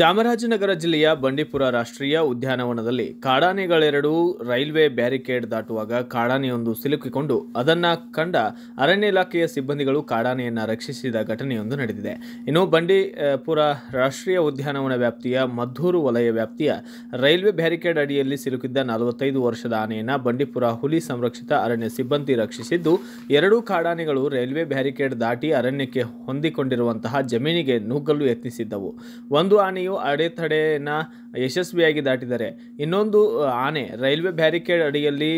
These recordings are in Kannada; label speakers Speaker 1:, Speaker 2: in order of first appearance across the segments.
Speaker 1: ಚಾಮರಾಜನಗರ ಜಿಲ್ಲೆಯ ಬಂಡೀಪುರ ರಾಷ್ಟ್ರೀಯ ಉದ್ಯಾನವನದಲ್ಲಿ ಕಾಡಾನೆಗಳೆರಡೂ ರೈಲ್ವೆ ಬ್ಯಾರಿಕೇಡ್ ದಾಟುವಾಗ ಕಾಡಾನೆಯೊಂದು ಸಿಲುಕಿಕೊಂಡು ಅದನ್ನು ಕಂಡ ಅರಣ್ಯ ಇಲಾಖೆಯ ಸಿಬ್ಬಂದಿಗಳು ಕಾಡಾನೆಯನ್ನು ರಕ್ಷಿಸಿದ ಘಟನೆಯೊಂದು ನಡೆದಿದೆ ಇನ್ನು ಬಂಡೀಪುರ ರಾಷ್ಟ್ರೀಯ ಉದ್ಯಾನವನ ವ್ಯಾಪ್ತಿಯ ಮದ್ದೂರು ವಲಯ ವ್ಯಾಪ್ತಿಯ ರೈಲ್ವೆ ಬ್ಯಾರಿಕೇಡ್ ಅಡಿಯಲ್ಲಿ ಸಿಲುಕಿದ್ದ ನಲವತ್ತೈದು ವರ್ಷದ ಆನೆಯನ್ನು ಬಂಡೀಪುರ ಹುಲಿ ಸಂರಕ್ಷಿತ ಅರಣ್ಯ ಸಿಬ್ಬಂದಿ ರಕ್ಷಿಸಿದ್ದು ಎರಡೂ ಕಾಡಾನೆಗಳು ರೈಲ್ವೆ ಬ್ಯಾರಿಕೇಡ್ ದಾಟಿ ಅರಣ್ಯಕ್ಕೆ ಹೊಂದಿಕೊಂಡಿರುವಂತಹ ಜಮೀನಿಗೆ ನುಗ್ಗಲು ಯತ್ನಿಸಿದ್ದವು ಒಂದು ಆನೆಯು ಕಂಪನಿಯು ಯಶಸ್ವಿಯಾಗಿ ದಾಟಿದರೆ ಇನ್ನೊಂದು ಆನೆ ರೈಲ್ವೆ ಬ್ಯಾರಿಕೇಡ್ ಅಡಿಯಲ್ಲಿ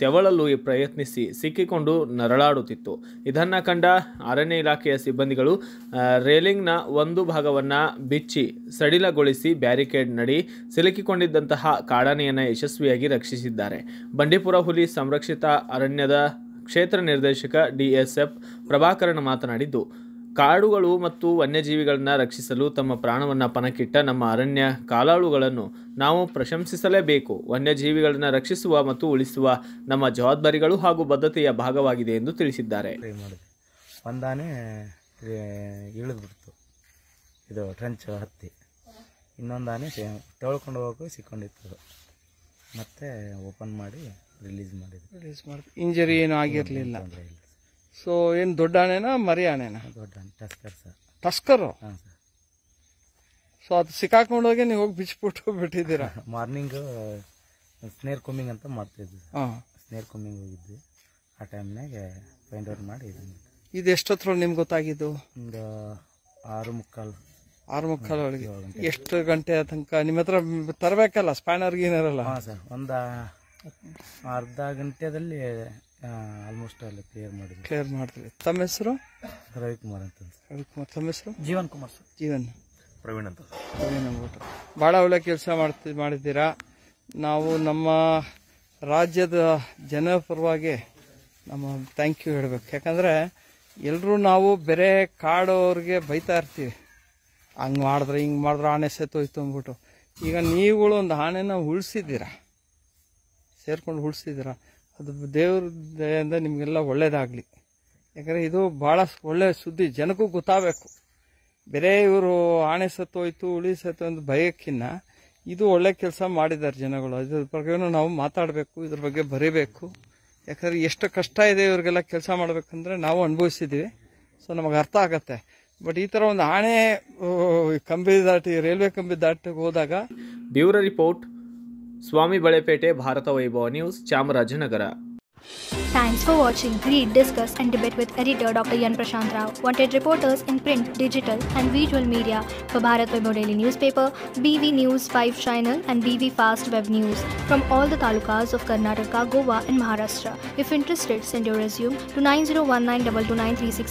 Speaker 1: ತೆವಳಲು ಪ್ರಯತ್ನಿಸಿ ಸಿಕ್ಕಿಕೊಂಡು ನರಳಾಡುತ್ತಿತ್ತು ಇದನ್ನು ಕಂಡ ಅರಣ್ಯ ಇಲಾಖೆಯ ಸಿಬ್ಬಂದಿಗಳು ರೇಲಿಂಗ್ನ ಒಂದು ಭಾಗವನ್ನು ಬಿಚ್ಚಿ ಸಡಿಲಗೊಳಿಸಿ ಬ್ಯಾರಿಕೇಡ್ ನಡಿ ಸಿಲುಕಿಕೊಂಡಿದ್ದಂತಹ ಕಾಡಾನೆಯನ್ನು ಯಶಸ್ವಿಯಾಗಿ ರಕ್ಷಿಸಿದ್ದಾರೆ ಬಂಡೀಪುರ ಹುಲಿ ಸಂರಕ್ಷಿತ ಅರಣ್ಯದ ಕ್ಷೇತ್ರ ನಿರ್ದೇಶಕ ಡಿಎಸ್ಎಫ್ ಪ್ರಭಾಕರನ್ ಮಾತನಾಡಿದ್ದು ಕಾಡುಗಳು ಮತ್ತು ವನ್ಯಜೀವಿಗಳನ್ನು ರಕ್ಷಿಸಲು ತಮ್ಮ ಪ್ರಾಣವನ್ನು ಪಣಕ್ಕಿಟ್ಟ ನಮ್ಮ ಅರಣ್ಯ ಕಾಲಾಳುಗಳನ್ನು ನಾವು ಪ್ರಶಂಸಿಸಲೇಬೇಕು ವನ್ಯಜೀವಿಗಳನ್ನು ರಕ್ಷಿಸುವ ಮತ್ತು ಉಳಿಸುವ ನಮ್ಮ ಜವಾಬ್ದಾರಿಗಳು ಹಾಗೂ ಬದ್ಧತೆಯ ಭಾಗವಾಗಿದೆ ಎಂದು ತಿಳಿಸಿದ್ದಾರೆ
Speaker 2: ಒಂದಾನೆ ಇಳಿದ್ಬಿಡ್ತು ಇದು ಟ್ರೆಂಚ್ ಹತ್ತಿ ಇನ್ನೊಂದಾನೆ ತೊಳ್ಕೊಂಡು ಹೋಗಿ ಸಿಕ್ಕೊಂಡಿತ್ತು ಮತ್ತೆ ಓಪನ್ ಮಾಡಿ ರಿಲೀಸ್ ಮಾಡಿದ್ರು ರಿಲೀಸ್ ಮಾಡಿ ಇಂಜರಿ ಏನೂ ಆಗಿರಲಿಲ್ಲ
Speaker 3: ಸೊ ಏನು ದೊಡ್ಡ ಆನೆನಾ ಮರಿ ಆನೆನ
Speaker 2: ದೊಡ್ಡ ಟಸ್ಕರ್ ಸರ್
Speaker 3: ಟಸ್ಕರು ಹಾಂ ಸರ್ ಸೊ ಅದು ಹೋಗಿ ನೀವು ಹೋಗಿ ಬಿಚ್ಬಿಟ್ಟು ಬಿಟ್ಟಿದ್ದೀರಾ ಮಾರ್ನಿಂಗ್ ಸ್ನೇರ್ ಕುಮ್ಮಿಂಗ್ ಅಂತ ಮಾಡ್ತಿದ್ವಿ sir.
Speaker 2: ಸ್ನೇರ್ ಕುಮ್ಮಿಂಗ್ ಹೋಗಿದ್ವಿ ಆ ಟೈಮ್ನಾಗೆ ಫೈಂಡ್ ಔಟ್ ಮಾಡಿ ಇದನ್ನ
Speaker 3: ಇದು ಎಷ್ಟೊತ್ತರ ನಿಮ್ಗೆ ಗೊತ್ತಾಗಿದ್ದು ಒಂದು ಆರು ಮುಕ್ಕಾಲು ಆರು ಮುಕ್ಕಾಲು ಒಳಗೆ ಎಷ್ಟು ಗಂಟೆ ತನಕ ನಿಮ್ಮ ಹತ್ರ ತರಬೇಕಲ್ಲ ಸ್ಪ್ಯಾನರ್ ಏನಿರಲ್ಲ ಹಾಂ ಸರ್ ಒಂದು ಅರ್ಧ ಗಂಟೆದಲ್ಲಿ ಆಲ್ಮೋಸ್ಟ್ ಅಲ್ಲಿ ಕ್ಲಿಯರ್ ಮಾಡಿದ್ವಿ ಕ್ಲಿಯರ್ ಮಾಡ್ತೀವಿ ತಮ್ಮ ಹೆಸರು ರವಿಕುಮಾರ್ ಅಂತ ರವಿಕುಮಾರ್ ತಮ್ಮ ಹೆಸರು ಜೀವನ್ ಕುಮಾರ್ ಸರ್ ಜೀವನ್ ಪ್ರವೀಣ್ ಅಂತ ಪ್ರವೀಣ್ ಅಂದ್ಬಿಟ್ಟು ಭಾಳ ಒಳ್ಳೆ ಕೆಲಸ ಮಾಡ್ತಿ ಮಾಡಿದ್ದೀರಾ ನಾವು ನಮ್ಮ ರಾಜ್ಯದ ಜನ ಪರವಾಗಿ ನಮ್ಮ ಥ್ಯಾಂಕ್ ಯು ಹೇಳಬೇಕು ಯಾಕಂದರೆ ಎಲ್ಲರೂ ನಾವು ಬೇರೆ ಕಾಡೋರಿಗೆ ಬೈತಾ ಇರ್ತೀವಿ ಹಂಗೆ ಮಾಡಿದ್ರೆ ಹಿಂಗೆ ಮಾಡಿದ್ರೆ ಆನೆ ಹೋಯ್ತು ಅಂದ್ಬಿಟ್ಟು ಈಗ ನೀವುಗಳು ಒಂದು ಆನೆನ ಉಳಿಸಿದ್ದೀರಾ ಸೇರ್ಕೊಂಡು ಉಳಿಸಿದ್ದೀರಾ ಅದು ದೇವ್ರ ದಯಿಂದ ನಿಮಗೆಲ್ಲ ಒಳ್ಳೇದಾಗ್ಲಿ ಯಾಕಂದರೆ ಇದು ಭಾಳ ಒಳ್ಳೆ ಸುದ್ದಿ ಜನಕ್ಕೂ ಗೊತ್ತಾಗಬೇಕು ಬೇರೆ ಇವರು ಆಣೆ ಹೋಯ್ತು ಉಳಿ ಸತ್ತು ಅಂತ ಭಯಕ್ಕಿನ್ನ ಇದು ಒಳ್ಳೆ ಕೆಲಸ ಮಾಡಿದ್ದಾರೆ ಜನಗಳು ಇದ್ರ ಬಗ್ಗೆ ನಾವು ಮಾತಾಡಬೇಕು ಇದ್ರ ಬಗ್ಗೆ ಬರೀಬೇಕು ಯಾಕಂದ್ರೆ ಎಷ್ಟು ಕಷ್ಟ ಇದೆ ಇವರಿಗೆಲ್ಲ ಕೆಲಸ ಮಾಡಬೇಕಂದ್ರೆ ನಾವು ಅನುಭವಿಸಿದ್ದೀವಿ ಸೊ ನಮಗೆ ಅರ್ಥ ಆಗತ್ತೆ ಬಟ್ ಈ ಥರ ಒಂದು ಆಣೆ ಕಂಬಿ ದಾಟಿ ರೈಲ್ವೆ
Speaker 1: ಕಂಬಿ ದಾಟಿಗೆ ಹೋದಾಗ bureau report Swamy Balepete Bharata Vaibhava news Chamarajanagar
Speaker 2: Thanks for watching, read, discuss and debate with editor Dr. Yan Prashant Rao. Wanted reporters in print, digital and visual media for Bharat Vaibhav Daily Newspaper, BV News 5 Channel and BV Fast Web News from all the talukas of Karnataka, Goa and Maharashtra. If interested, send your resume to 9019229369.